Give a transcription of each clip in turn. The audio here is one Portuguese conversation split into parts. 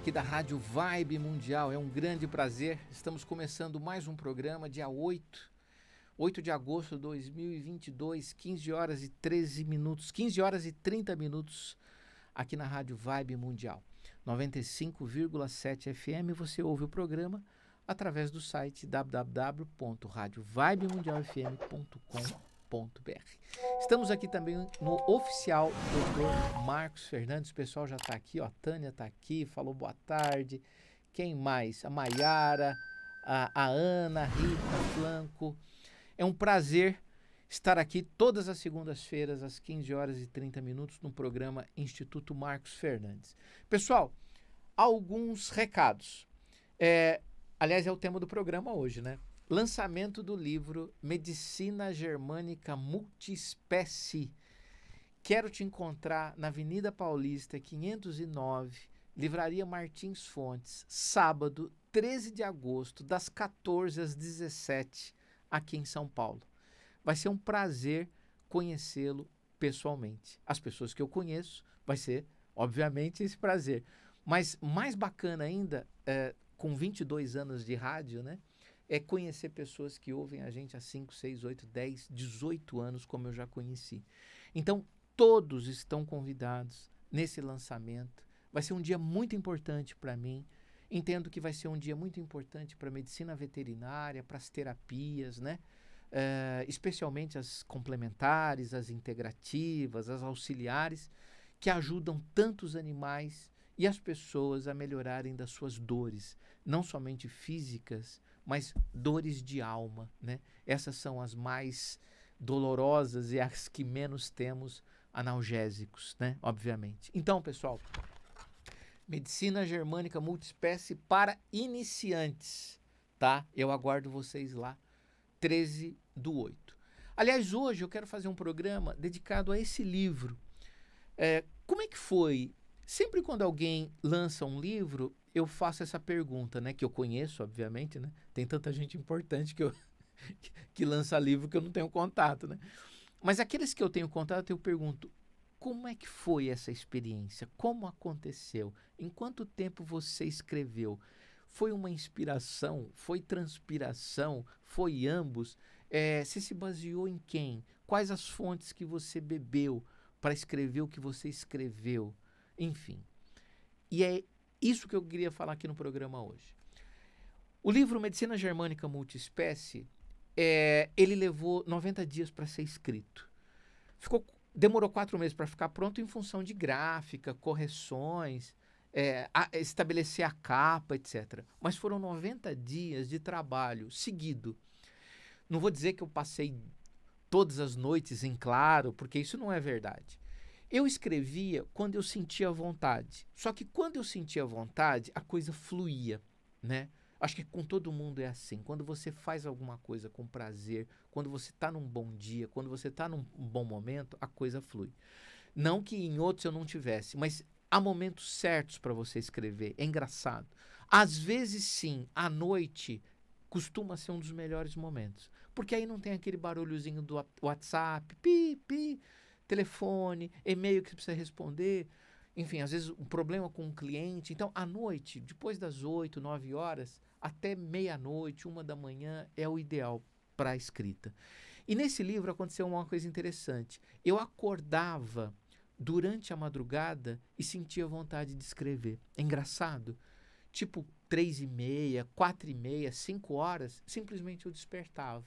aqui da Rádio Vibe Mundial. É um grande prazer. Estamos começando mais um programa, dia 8, 8 de agosto de 2022, 15 horas e 13 minutos, 15 horas e 30 minutos, aqui na Rádio Vibe Mundial. 95,7 FM. Você ouve o programa através do site www.radiovibemundialfm.com.br. Estamos aqui também no oficial do Marcos Fernandes. O pessoal já está aqui, ó. A Tânia está aqui, falou boa tarde. Quem mais? A Maiara, a, a Ana, Rita, Flanco. É um prazer estar aqui todas as segundas-feiras, às 15 horas e 30 minutos, no programa Instituto Marcos Fernandes. Pessoal, alguns recados. É, aliás, é o tema do programa hoje, né? lançamento do livro Medicina Germânica Multiespécie. Quero te encontrar na Avenida Paulista 509, Livraria Martins Fontes, sábado 13 de agosto, das 14 às 17, aqui em São Paulo. Vai ser um prazer conhecê-lo pessoalmente. As pessoas que eu conheço, vai ser, obviamente, esse prazer. Mas mais bacana ainda, é, com 22 anos de rádio, né? é conhecer pessoas que ouvem a gente há 5, 6, 8, 10, 18 anos, como eu já conheci. Então, todos estão convidados nesse lançamento. Vai ser um dia muito importante para mim. Entendo que vai ser um dia muito importante para a medicina veterinária, para as terapias, né? Uh, especialmente as complementares, as integrativas, as auxiliares, que ajudam tantos animais e as pessoas a melhorarem das suas dores, não somente físicas, mas dores de alma, né? Essas são as mais dolorosas e as que menos temos analgésicos, né? Obviamente. Então, pessoal, medicina germânica multiespécie para iniciantes, tá? Eu aguardo vocês lá, 13 do 8. Aliás, hoje eu quero fazer um programa dedicado a esse livro. É, como é que foi? Sempre quando alguém lança um livro, eu faço essa pergunta, né? Que eu conheço, obviamente, né? Tem tanta gente importante que, eu, que lança livro que eu não tenho contato, né? Mas aqueles que eu tenho contato, eu pergunto: como é que foi essa experiência? Como aconteceu? Em quanto tempo você escreveu? Foi uma inspiração? Foi transpiração? Foi ambos? É, você se baseou em quem? Quais as fontes que você bebeu para escrever o que você escreveu? Enfim. E é isso que eu queria falar aqui no programa hoje. O livro Medicina Germânica Multiespécie, é, ele levou 90 dias para ser escrito. Ficou, demorou quatro meses para ficar pronto em função de gráfica, correções, é, a, estabelecer a capa, etc. Mas foram 90 dias de trabalho seguido. Não vou dizer que eu passei todas as noites em claro, porque isso não é verdade. Eu escrevia quando eu sentia vontade. Só que quando eu sentia vontade, a coisa fluía, né? Acho que com todo mundo é assim. Quando você faz alguma coisa com prazer, quando você está num bom dia, quando você está num bom momento, a coisa flui. Não que em outros eu não tivesse, mas há momentos certos para você escrever. É engraçado. Às vezes, sim, à noite costuma ser um dos melhores momentos. Porque aí não tem aquele barulhozinho do WhatsApp, pi, pi telefone, e-mail que você precisa responder, enfim, às vezes um problema com um cliente. Então, à noite, depois das 8, 9 horas, até meia-noite, uma da manhã, é o ideal para a escrita. E nesse livro aconteceu uma coisa interessante. Eu acordava durante a madrugada e sentia vontade de escrever. É engraçado. Tipo, três e meia, quatro e meia, cinco horas, simplesmente eu despertava.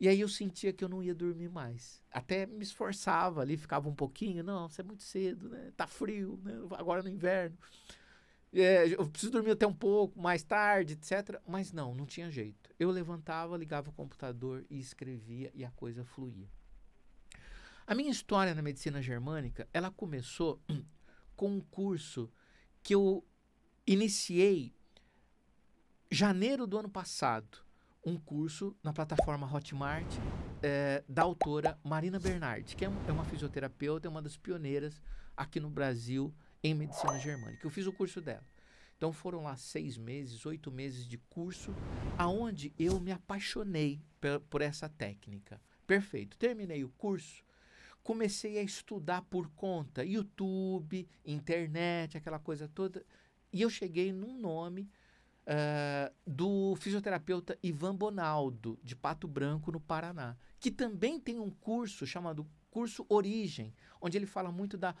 E aí eu sentia que eu não ia dormir mais. Até me esforçava ali, ficava um pouquinho. Não, isso é muito cedo, né? Tá frio, né? agora é no inverno. É, eu preciso dormir até um pouco, mais tarde, etc. Mas não, não tinha jeito. Eu levantava, ligava o computador e escrevia e a coisa fluía. A minha história na medicina germânica, ela começou com um curso que eu iniciei janeiro do ano passado um curso na plataforma Hotmart é, da autora Marina Bernardi, que é, é uma fisioterapeuta, é uma das pioneiras aqui no Brasil em medicina germânica. Eu fiz o curso dela. Então foram lá seis meses, oito meses de curso, aonde eu me apaixonei por, por essa técnica. Perfeito. Terminei o curso, comecei a estudar por conta, YouTube, internet, aquela coisa toda. E eu cheguei num nome uh, do fisioterapeuta Ivan Bonaldo, de Pato Branco, no Paraná, que também tem um curso chamado curso Origem, onde ele fala muito da,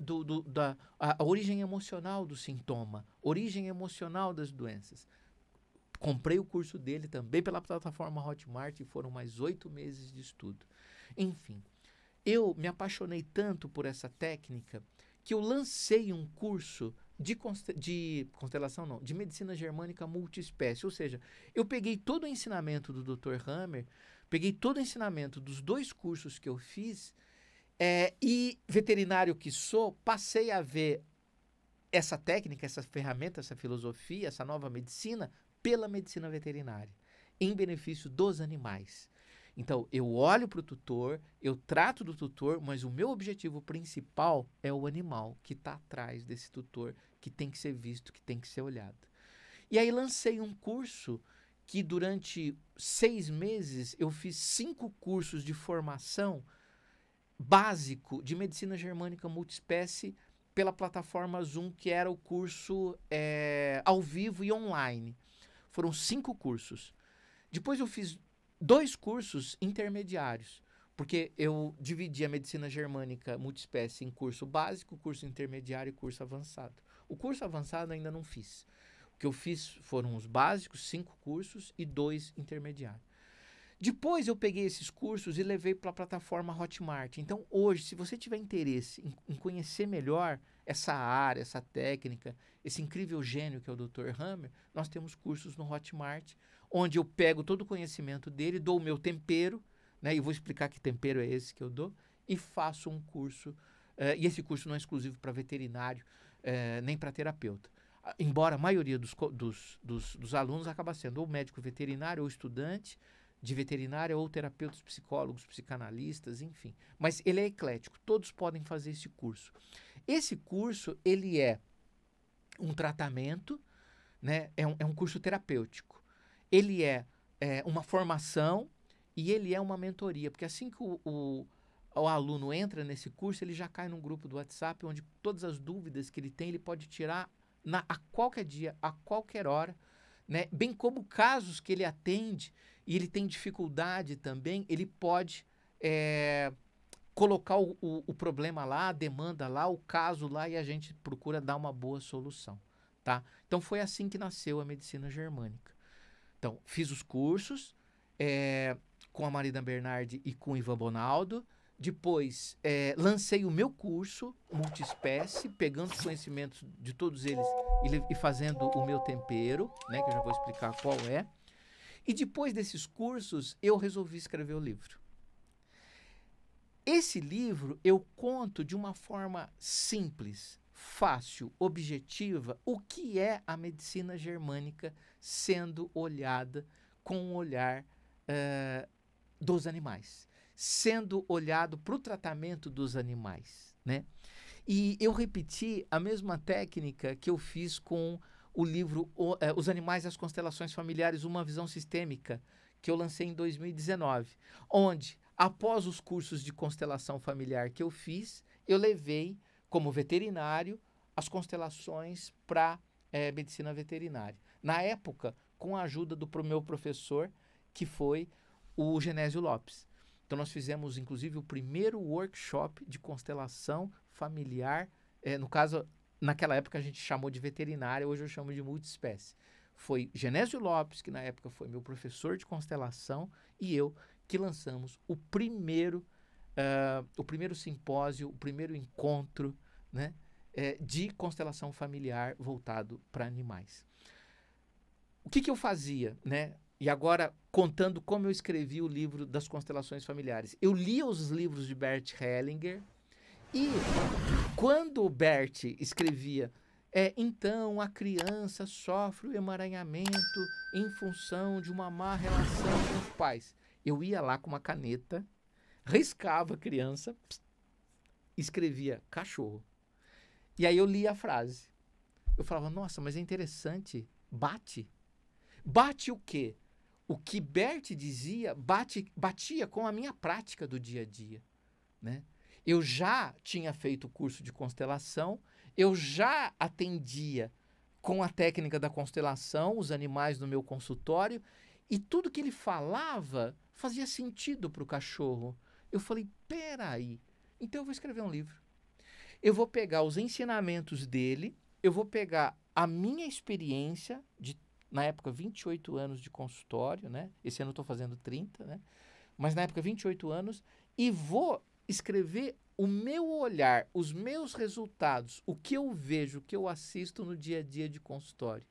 do, do, da a origem emocional do sintoma, origem emocional das doenças. Comprei o curso dele também pela plataforma Hotmart e foram mais oito meses de estudo. Enfim, eu me apaixonei tanto por essa técnica que eu lancei um curso de, de constelação não, de medicina germânica multiespécie. Ou seja, eu peguei todo o ensinamento do Dr. Hammer, peguei todo o ensinamento dos dois cursos que eu fiz, é, e veterinário que sou, passei a ver essa técnica, essa ferramenta, essa filosofia, essa nova medicina pela medicina veterinária, em benefício dos animais. Então, eu olho para o tutor, eu trato do tutor, mas o meu objetivo principal é o animal que está atrás desse tutor, que tem que ser visto, que tem que ser olhado. E aí lancei um curso que durante seis meses eu fiz cinco cursos de formação básico de medicina germânica multiespécie pela plataforma Zoom, que era o curso é, ao vivo e online. Foram cinco cursos. Depois eu fiz dois cursos intermediários, porque eu dividi a medicina germânica multiespécie em curso básico, curso intermediário e curso avançado. O curso avançado ainda não fiz. O que eu fiz foram os básicos, cinco cursos e dois intermediários. Depois eu peguei esses cursos e levei para a plataforma Hotmart. Então, hoje, se você tiver interesse em, em, conhecer melhor essa área, essa técnica, esse incrível gênio que é o Dr. Hammer, nós temos cursos no Hotmart onde eu pego todo o conhecimento dele, dou o meu tempero, né? E vou explicar que tempero é esse que eu dou, e faço um curso. Uh, e esse curso não é exclusivo para veterinário, uh, nem para terapeuta. embora a maioria dos, dos, dos, dos, alunos acaba sendo ou médico veterinário, ou estudante de veterinária, ou terapeutas, psicólogos, psicanalistas, enfim. Mas ele é eclético, todos podem fazer esse curso. Esse curso, ele é um tratamento, né? é um, é um curso terapêutico ele é, é, uma formação e ele é uma mentoria. Porque assim que o, o, o, aluno entra nesse curso, ele já cai num grupo do WhatsApp onde todas as dúvidas que ele tem, ele pode tirar na, a qualquer dia, a qualquer hora. Né? Bem como casos que ele atende e ele tem dificuldade também, ele pode é, colocar o, o, o, problema lá, a demanda lá, o caso lá e a gente procura dar uma boa solução, tá? Então foi assim que nasceu a medicina germânica. Então, fiz os cursos é, com a Marina Bernardi e com o Ivan Bonaldo. Depois, é, lancei o meu curso multiespécie, pegando os conhecimentos de todos eles e, e, fazendo o meu tempero, né, que eu já vou explicar qual é. E depois desses cursos, eu resolvi escrever o livro. Esse livro eu conto de uma forma simples, fácil, objetiva, o que é a medicina germânica sendo olhada com o olhar uh, dos animais, sendo olhado para o tratamento dos animais, né? E eu repeti a mesma técnica que eu fiz com o livro o, eh, Os Animais e as Constelações Familiares, Uma Visão Sistêmica, que eu lancei em 2019, onde, após os cursos de constelação familiar que eu fiz, eu levei, como veterinário, as constelações para é, eh, medicina veterinária. Na época, com a ajuda do meu professor, que foi o Genésio Lopes. Então, nós fizemos, inclusive, o primeiro workshop de constelação familiar. É, no caso, naquela época a gente chamou de veterinária, hoje eu chamo de multiespécie. Foi Genésio Lopes, que na época foi meu professor de constelação, e eu que lançamos o primeiro, uh, o primeiro simpósio, o primeiro encontro né, é, de constelação familiar voltado para animais o que, que eu fazia, né? E agora, contando como eu escrevi o livro das constelações familiares. Eu lia os livros de Bert Hellinger e quando o Bert escrevia é, então a criança sofre o emaranhamento em função de uma má relação com os pais. Eu ia lá com uma caneta, riscava a criança, pss, escrevia cachorro. E aí eu lia a frase. Eu falava, nossa, mas é interessante, bate. Bate o quê? O que Bert dizia bate, batia com a minha prática do dia a dia. Né? Eu já tinha feito o curso de constelação, eu já atendia com a técnica da constelação os animais no meu consultório, e tudo que ele falava fazia sentido para o cachorro. Eu falei: peraí, então eu vou escrever um livro. Eu vou pegar os ensinamentos dele, eu vou pegar a minha experiência de na época, 28 anos de consultório, né? Esse ano eu estou fazendo 30, né? Mas na época, 28 anos, e vou escrever o meu olhar, os meus resultados, o que eu vejo, o que eu assisto no dia a dia de consultório.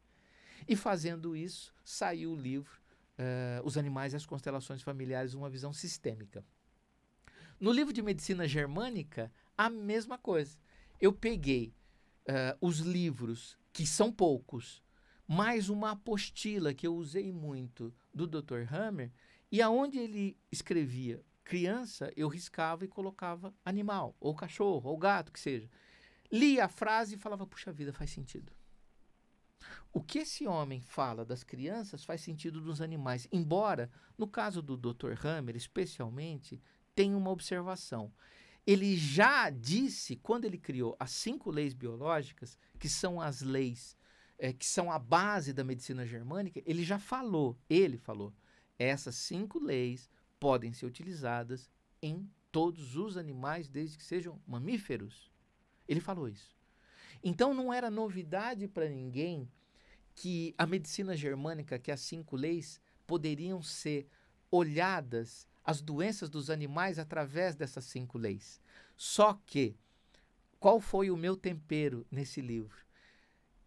E fazendo isso, saiu o livro uh, Os Animais e as Constelações Familiares, uma visão sistêmica. No livro de medicina germânica, a mesma coisa. Eu peguei uh, os livros, que são poucos, mais uma apostila que eu usei muito do Dr. Hammer, e aonde ele escrevia criança, eu riscava e colocava animal, ou cachorro, ou gato, que seja. Lia a frase e falava: puxa vida, faz sentido. O que esse homem fala das crianças faz sentido dos animais, embora, no caso do Dr. Hammer, especialmente, tem uma observação. Ele já disse, quando ele criou as cinco leis biológicas, que são as leis é, que são a base da medicina germânica, ele já falou, ele falou, essas cinco leis podem ser utilizadas em todos os animais, desde que sejam mamíferos. Ele falou isso. Então não era novidade para ninguém que a medicina germânica, que as cinco leis, poderiam ser olhadas as doenças dos animais através dessas cinco leis. Só que, qual foi o meu tempero nesse livro?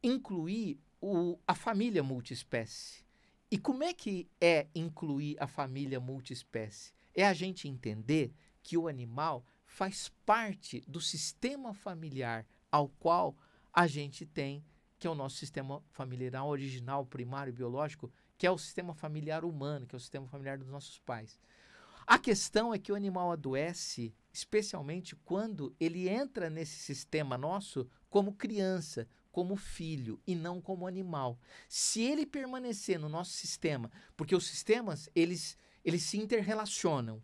incluir o, a família multiespécie. E como é que é incluir a família multiespécie? É a gente entender que o animal faz parte do sistema familiar ao qual a gente tem, que é o nosso sistema familiar original, primário, biológico, que é o sistema familiar humano, que é o sistema familiar dos nossos pais. A questão é que o animal adoece especialmente quando ele entra nesse sistema nosso como criança, como filho e não como animal. Se ele permanecer no nosso sistema, porque os sistemas eles eles se interrelacionam.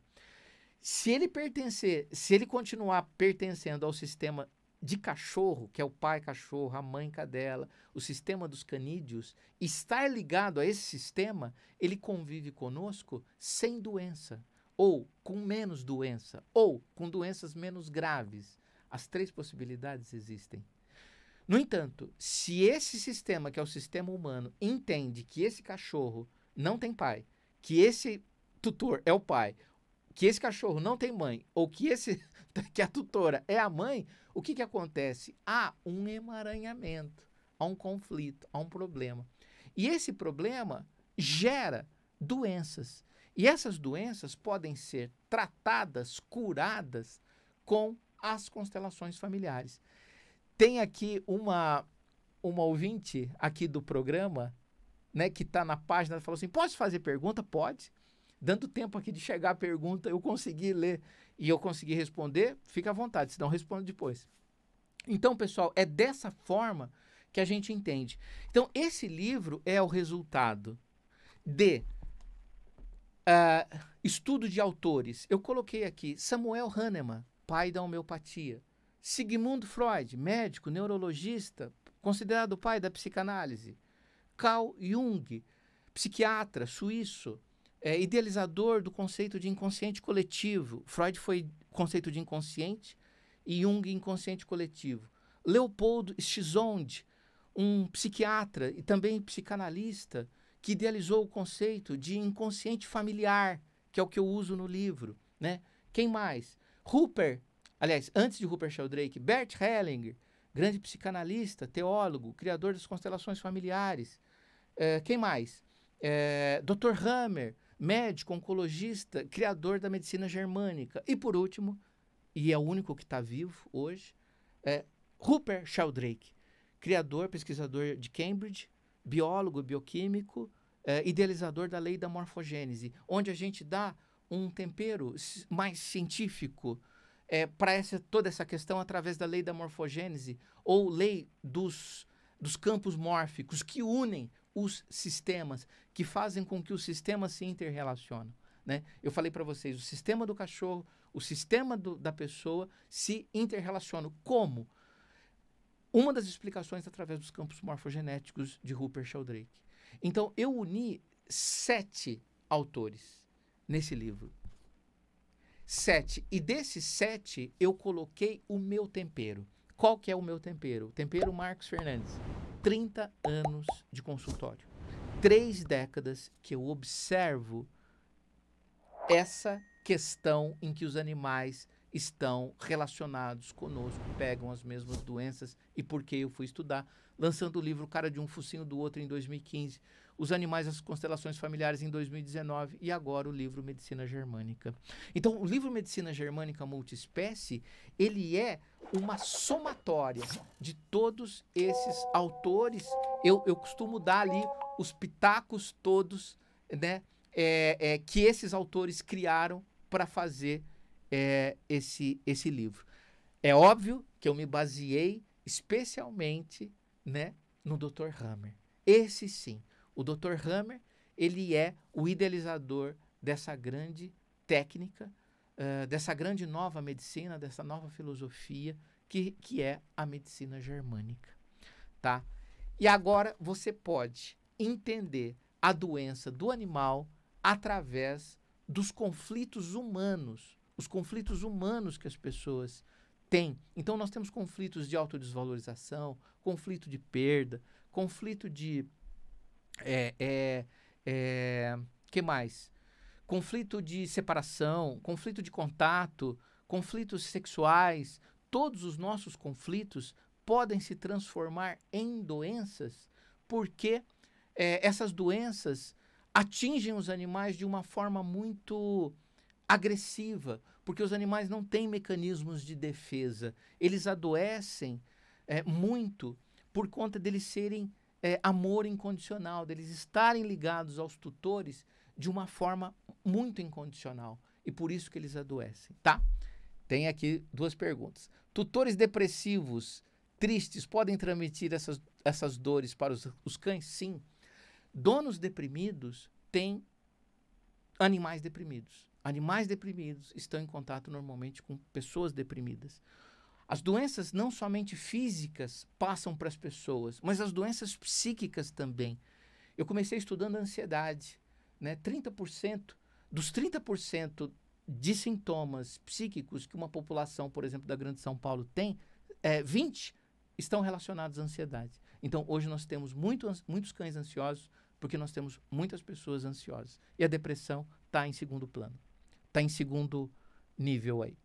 Se ele pertencer, se ele continuar pertencendo ao sistema de cachorro, que é o pai cachorro, a mãe cadela, o sistema dos canídeos, estar ligado a esse sistema, ele convive conosco sem doença ou com menos doença, ou com doenças menos graves. As três possibilidades existem. No entanto, se esse sistema, que é o sistema humano, entende que esse cachorro não tem pai, que esse tutor é o pai, que esse cachorro não tem mãe, ou que, esse, que a tutora é a mãe, o que, que acontece? Há um emaranhamento, há um conflito, há um problema. E esse problema gera doenças. E essas doenças podem ser tratadas, curadas com as constelações familiares. Tem aqui uma uma ouvinte aqui do programa, né, que está na página, falou assim: "Posso fazer pergunta? Pode." Dando tempo aqui de chegar a pergunta, eu consegui ler e eu consegui responder, fica à vontade, senão respondo depois. Então, pessoal, é dessa forma que a gente entende. Então, esse livro é o resultado de Uh, estudo de autores. Eu coloquei aqui Samuel Hahnemann, pai da homeopatia. Sigmund Freud, médico, neurologista, considerado o pai da psicanálise. Carl Jung, psiquiatra suíço, é, idealizador do conceito de inconsciente coletivo. Freud foi conceito de inconsciente e Jung inconsciente coletivo. Leopold Schizond um psiquiatra e também psicanalista, que idealizou o conceito de inconsciente familiar, que é o que eu uso no livro, né? Quem mais? Rupert, aliás, antes de Rupert Sheldrake, Bert Hellinger, grande psicanalista, teólogo, criador das constelações familiares. É, quem mais? É, Dr. Hammer, médico, oncologista, criador da medicina germânica. E por último, e é o único que está vivo hoje, é Rupert Sheldrake, criador, pesquisador de Cambridge, biólogo, bioquímico, é, idealizador da lei da morfogênese, onde a gente dá um tempero mais científico é, para essa, toda essa questão através da lei da morfogênese ou lei dos, dos campos mórficos que unem os sistemas, que fazem com que os sistemas se interrelacionem. Né? Eu falei para vocês, o sistema do cachorro, o sistema do, da pessoa se interrelacionam. Como? uma das explicações através dos campos morfogenéticos de Rupert Sheldrake. Então, eu uni sete autores nesse livro. Sete. E desses sete, eu coloquei o meu tempero. Qual que é o meu tempero? O tempero Marcos Fernandes. 30 anos de consultório. Três décadas que eu observo essa questão em que os animais estão relacionados conosco, pegam as mesmas doenças e por que eu fui estudar, lançando o livro Cara de um Focinho do Outro em 2015, Os Animais as Constelações Familiares em 2019 e agora o livro Medicina Germânica. Então, o livro Medicina Germânica Multiespécie, ele é uma somatória de todos esses autores. Eu, eu costumo dar ali os pitacos todos, né, é, é, que esses autores criaram para fazer é, esse, esse livro. É óbvio que eu me baseei especialmente né, no Dr. Hammer. Esse sim, o Dr. Hammer, ele é o idealizador dessa grande técnica, uh, dessa grande nova medicina, dessa nova filosofia que, que é a medicina germânica, tá? E agora você pode entender a doença do animal através dos conflitos humanos os conflitos humanos que as pessoas têm. Então, nós temos conflitos de autodesvalorização, conflito de perda, conflito de. É, é, é, que mais? Conflito de separação, conflito de contato, conflitos sexuais. Todos os nossos conflitos podem se transformar em doenças porque é, essas doenças atingem os animais de uma forma muito agressiva, porque os animais não têm mecanismos de defesa. Eles adoecem é, muito por conta deles serem é, amor incondicional, deles estarem ligados aos tutores de uma forma muito incondicional. E por isso que eles adoecem, tá? Tem aqui duas perguntas. Tutores depressivos, tristes, podem transmitir essas, essas dores para os, os cães? Sim. Donos deprimidos têm animais deprimidos. Animais deprimidos estão em contato normalmente com pessoas deprimidas. As doenças não somente físicas passam para as pessoas, mas as doenças psíquicas também. Eu comecei estudando a ansiedade, né? 30% dos 30% de sintomas psíquicos que uma população, por exemplo, da Grande São Paulo tem, é, 20 estão relacionados à ansiedade. Então, hoje nós temos muito, muitos cães ansiosos porque nós temos muitas pessoas ansiosas. E a depressão está em segundo plano. Está em segundo nível aí.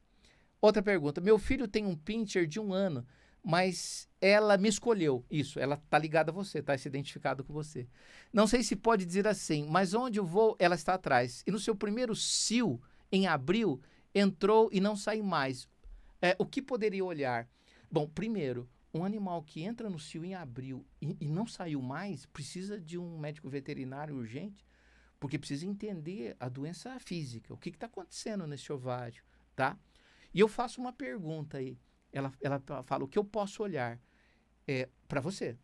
Outra pergunta. Meu filho tem um pincher de um ano, mas ela me escolheu. Isso, ela está ligada a você, está se identificado com você. Não sei se pode dizer assim, mas onde eu vou, ela está atrás. E no seu primeiro cio, em abril, entrou e não sai mais. É, o que poderia olhar? Bom, primeiro, um animal que entra no cio em abril e, e não saiu mais, precisa de um médico veterinário urgente porque precisa entender a doença física, o que está acontecendo nesse ovário, tá? E eu faço uma pergunta aí. Ela, ela fala: o que eu posso olhar é, para você?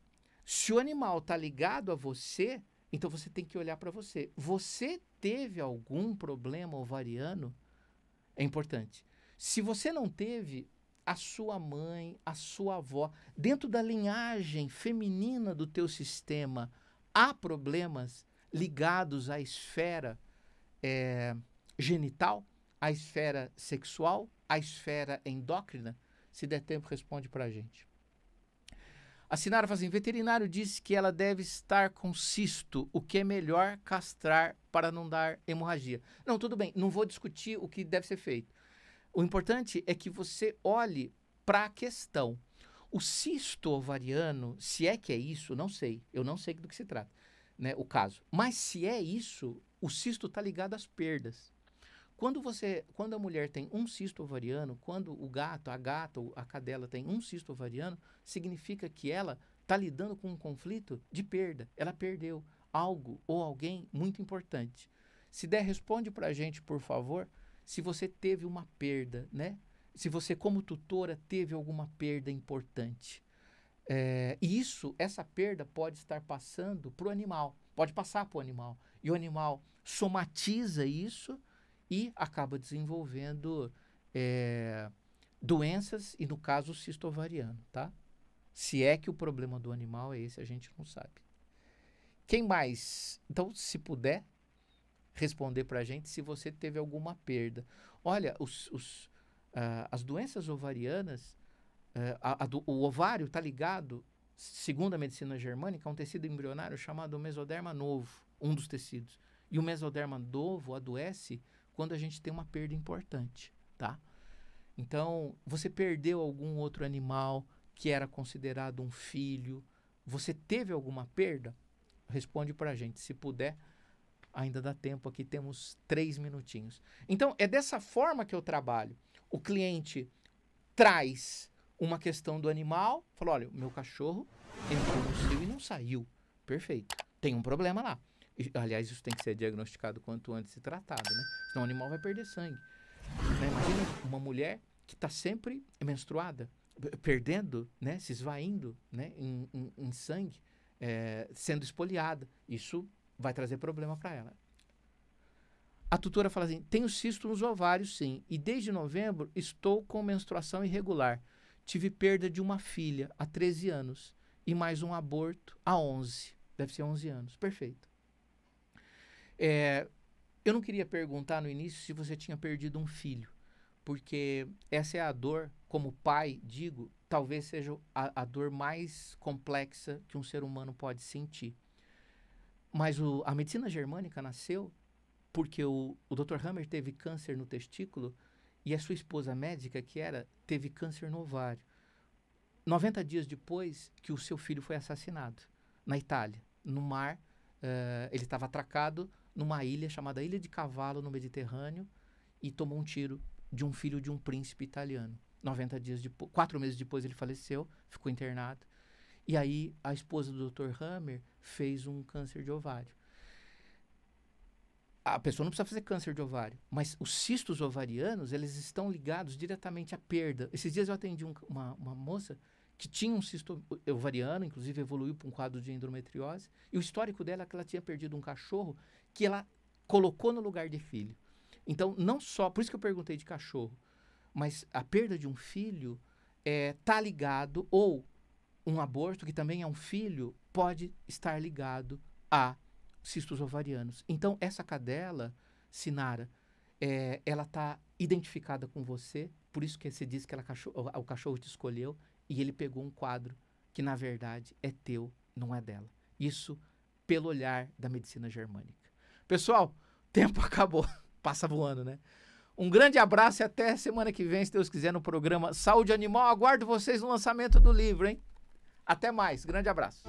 Se o animal está ligado a você, então você tem que olhar para você. Você teve algum problema ovariano? É importante. Se você não teve, a sua mãe, a sua avó, dentro da linhagem feminina do teu sistema, há problemas ligados à esfera é, genital, à esfera sexual, à esfera endócrina? Se der tempo, responde para a gente. A Sinara assim, veterinário disse que ela deve estar com cisto, o que é melhor castrar para não dar hemorragia. Não, tudo bem, não vou discutir o que deve ser feito. O importante é que você olhe para a questão. O cisto ovariano, se é que é isso, não sei, eu não sei do que se trata né, o caso. Mas se é isso, o cisto está ligado às perdas. Quando você, quando a mulher tem um cisto ovariano, quando o gato, a gata ou a cadela tem um cisto ovariano, significa que ela está lidando com um conflito de perda. Ela perdeu algo ou alguém muito importante. Se der, responde para a gente, por favor, se você teve uma perda, né? Se você, como tutora, teve alguma perda importante. É, e isso, essa perda pode estar passando para o animal, pode passar para o animal. E o animal somatiza isso e acaba desenvolvendo é, doenças e, no caso, o cisto ovariano, tá? Se é que o problema do animal é esse, a gente não sabe. Quem mais? Então, se puder responder para a gente se você teve alguma perda. Olha, os, os, uh, as doenças ovarianas, eh, a, a do, o ovário está ligado, segundo a medicina germânica, a um tecido embrionário chamado mesoderma novo, um dos tecidos. E o mesoderma novo adoece quando a gente tem uma perda importante, tá? Então, você perdeu algum outro animal que era considerado um filho? Você teve alguma perda? Responde para a gente. Se puder, ainda dá tempo aqui, temos três minutinhos. Então, é dessa forma que eu trabalho. O cliente traz uma questão do animal, falou: olha, o meu cachorro entrou no cio e não saiu. Perfeito. Tem um problema lá. E, aliás, isso tem que ser diagnosticado quanto antes e tratado, né? Senão o animal vai perder sangue. Né? Imagina uma mulher que está sempre menstruada, perdendo, né? Se esvaindo né? em, em, em sangue, é, sendo espoliada. Isso vai trazer problema para ela. A tutora fala assim: tenho cisto nos ovários, sim, e desde novembro estou com menstruação irregular. Tive perda de uma filha há 13 anos e mais um aborto há 11. Deve ser 11 anos. Perfeito. É, eu não queria perguntar no início se você tinha perdido um filho, porque essa é a dor, como pai, digo, talvez seja a, a dor mais complexa que um ser humano pode sentir. Mas o, a medicina germânica nasceu porque o, o Dr. Hammer teve câncer no testículo e a sua esposa médica, que era, teve câncer no ovário. 90 dias depois que o seu filho foi assassinado, na Itália, no mar, uh, ele estava atracado numa ilha chamada Ilha de Cavalo, no Mediterrâneo, e tomou um tiro de um filho de um príncipe italiano. 90 dias depois, quatro meses depois ele faleceu, ficou internado. E aí a esposa do Dr. Hammer fez um câncer de ovário a pessoa não precisa fazer câncer de ovário, mas os cistos ovarianos, eles estão ligados diretamente à perda. Esses dias eu atendi um, uma, uma moça que tinha um cisto ovariano, inclusive evoluiu para um quadro de endometriose, e o histórico dela é que ela tinha perdido um cachorro que ela colocou no lugar de filho. Então, não só, por isso que eu perguntei de cachorro, mas a perda de um filho está é, tá ligado, ou um aborto, que também é um filho, pode estar ligado a cistos ovarianos. Então, essa cadela, Sinara, é, ela está identificada com você, por isso que você diz que ela, o cachorro te escolheu e ele pegou um quadro que, na verdade, é teu, não é dela. Isso pelo olhar da medicina germânica. Pessoal, tempo acabou. Passa voando, né? Um grande abraço e até semana que vem, se Deus quiser, no programa Saúde Animal. Aguardo vocês no lançamento do livro, hein? Até mais. Grande abraço.